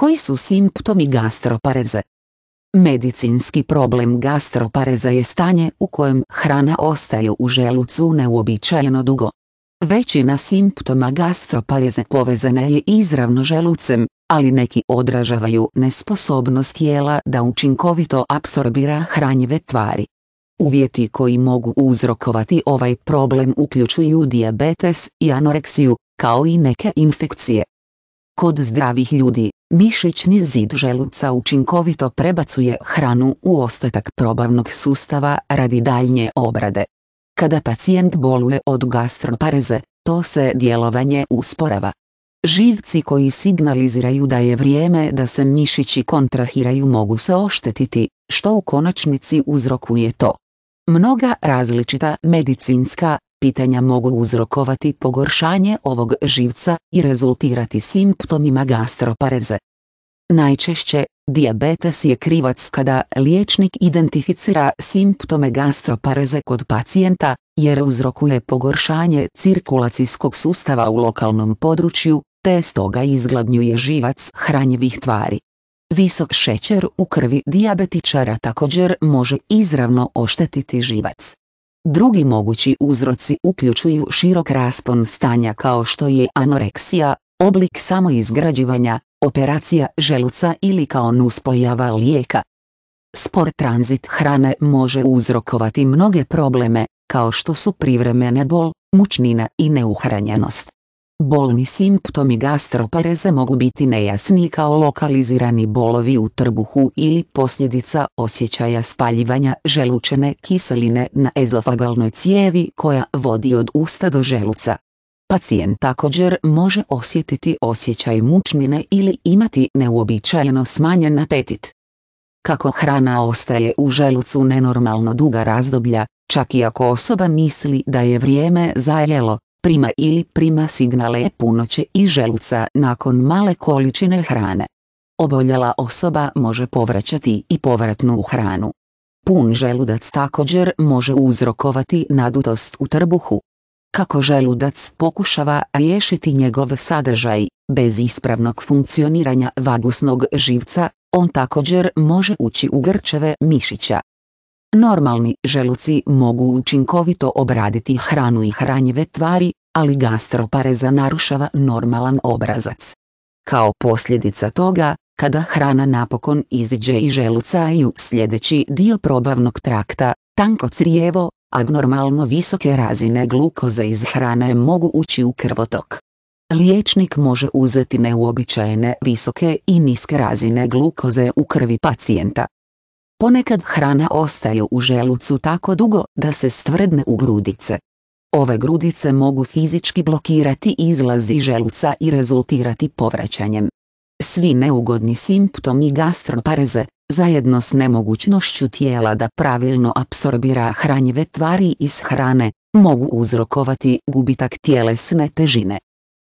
Koji su simptomi gastropareze? Medicinski problem gastropareza je stanje u kojem hrana ostaje u želucu neuobičajeno dugo. Većina simptoma gastropareze povezana je izravno želucem, ali neki odražavaju nesposobnost tijela da učinkovito apsorbira hranjive tvari. Uvjeti koji mogu uzrokovati ovaj problem uključuju diabetes i anoreksiju, kao i neke infekcije. Kod zdravih ljudi, Mišićni zid želuca učinkovito prebacuje hranu u ostatak probavnog sustava radi daljnje obrade. Kada pacijent boluje od gastropareze, to se djelovanje usporava. Živci koji signaliziraju da je vrijeme da se mišići kontrahiraju mogu se oštetiti, što u konačnici uzrokuje to. Mnoga različita medicinska pitanja mogu uzrokovati pogoršanje ovog živca i rezultirati simptomima gastropareze. Najčešće, dijabetes je krivac kada liječnik identificira simptome gastropareze kod pacijenta, jer uzrokuje pogoršanje cirkulacijskog sustava u lokalnom području, te stoga izgladnjuje živac hranjivih tvari. Visok šećer u krvi dijabetičara također može izravno oštetiti živac. Drugi mogući uzroci uključuju širok raspon stanja kao što je anoreksija, oblik samoizgrađivanja, operacija želuca ili kao nuspojava lijeka. Spor tranzit hrane može uzrokovati mnoge probleme, kao što su privremene bol, mučnina i neuhranjenost. Bolni simptomi gastropareze mogu biti nejasni kao lokalizirani bolovi u trbuhu ili posljedica osjećaja spaljivanja želučene kiseline na ezofagalnoj cijevi koja vodi od usta do želuca. Pacijent također može osjetiti osjećaj mučnine ili imati neuobičajeno smanjen apetit. Kako hrana ostaje u želucu nenormalno duga razdoblja, čak i ako osoba misli da je vrijeme za prima ili prima signale punoće i želuca nakon male količine hrane. Oboljela osoba može povraćati i povratnu hranu. Pun želudac također može uzrokovati nadutost u trbuhu. Kako želudac pokušava riješiti njegov sadržaj, bez ispravnog funkcioniranja vagusnog živca, on također može ući u grčeve mišića. Normalni želuci mogu učinkovito obraditi hranu i hranjive tvari, ali gastropareza narušava normalan obrazac. Kao posljedica toga, kada hrana napokon iziđe i želucaju sljedeći dio probavnog trakta, tanko crijevo, abnormalno visoke razine glukoze iz hrane mogu ući u krvotok. Liječnik može uzeti neuobičajene visoke i niske razine glukoze u krvi pacijenta, ponekad hrana ostaje u želucu tako dugo da se stvrdne u grudice. Ove grudice mogu fizički blokirati izlazi iz želuca i rezultirati povraćanjem. Svi neugodni simptomi gastropareze, zajedno s nemogućnošću tijela da pravilno apsorbira hranjive tvari iz hrane, mogu uzrokovati gubitak tjelesne težine.